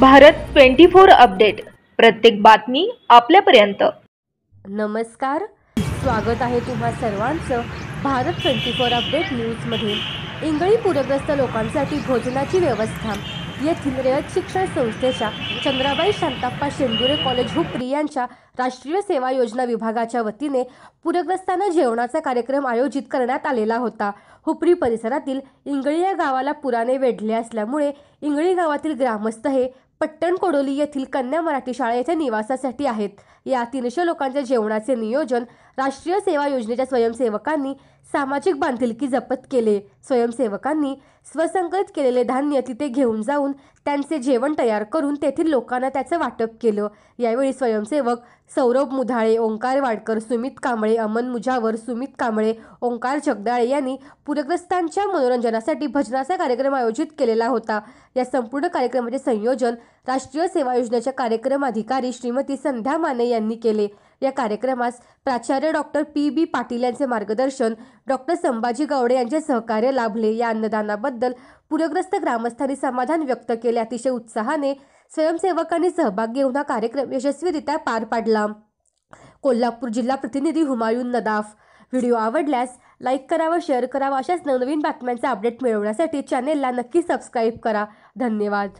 Bharat twenty four update प्रत्येक बातमी आपल्यापर्यंत नमस्कार स्वागत आहे तुम्हा सर्वांचं भारत ट्वेंटी फोर अपडेट मध्ये इंगळी पूरग्रस्त लोकांसाठी भोजनाची व्यवस्था येथील रयत शिक्षण संस्थेच्या चंद्राबाई शांताप्पा शेंदुरे कॉलेज हुपरी यांच्या राष्ट्रीय सेवा योजना विभागाच्या वतीने पूरग्रस्तांना जेवणाचा कार्यक्रम आयोजित करण्यात आलेला होता हुपरी परिसरातील इंगळी या गावाला पुराने वेढले असल्यामुळे इंगळी गावातील ग्रामस्थ हे पट्टण कोडोली येथील कन्या मराठी शाळा येथे निवासासाठी आहेत या तीनशे लोकांच्या जेवणाचे नियोजन राष्ट्रीय सेवा योजनेच्या स्वयंसेवकांनी सामाजिक बांधिलकी जपत केले स्वयंसेवकांनी स्वसंकलित केलेले धान्य तिथे घेऊन जाऊन त्यांचे जेवण तयार करून तेथील लोकांना त्याचं वाटप केलं यावेळी स्वयंसेवक सौरभ मुधाळे ओंकार वाडकर सुमित कांबळे अमन मुजावर सुमित कांबळे ओंकार जगदाळे यांनी पूरग्रस्तांच्या मनोरंजनासाठी भजनाचा कार्यक्रम आयोजित केलेला होता या संपूर्ण कार्यक्रमाचे संयोजन राष्ट्रीय सेवा योजनेच्या कार्यक्रम अधिकारी श्रीमती संध्या माने यांनी केले या कार्यक्रमास प्राचार्य डॉक्टर पी बी पाटील यांचे मार्गदर्शन डॉक्टर संभाजी गावडे यांचे सहकार्य लाभले या अन्नदानाबद्दल पूरग्रस्त ग्रामस्थांनी समाधान व्यक्त केले अतिशय उत्साहाने स्वयंसेवकांनी सहभाग घेऊन हा कार्यक्रम यशस्वीरित्या पार पाडला कोल्हापूर जिल्हा प्रतिनिधी हुमायून नदाफ व्हिडिओ आवडल्यास लाईक करा व शेअर करा अशाच नवनवीन बातम्यांचा अपडेट मिळवण्यासाठी चॅनेलला नक्की सबस्क्राईब करा धन्यवाद